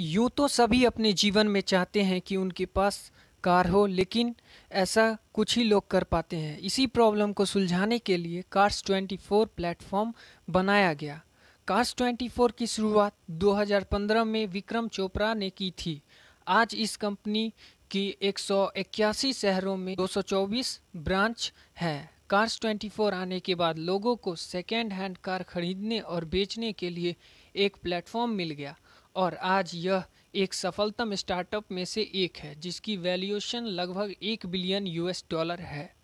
यूँ तो सभी अपने जीवन में चाहते हैं कि उनके पास कार हो लेकिन ऐसा कुछ ही लोग कर पाते हैं इसी प्रॉब्लम को सुलझाने के लिए कार्स 24 प्लेटफॉर्म बनाया गया कार्स 24 की शुरुआत 2015 में विक्रम चोपड़ा ने की थी आज इस कंपनी की एक शहरों में 224 ब्रांच है कार्स 24 आने के बाद लोगों को सेकेंड हैंड कार खरीदने और बेचने के लिए एक प्लेटफॉर्म मिल गया और आज यह एक सफलतम स्टार्टअप में से एक है जिसकी वैल्यूएशन लगभग एक बिलियन यूएस डॉलर है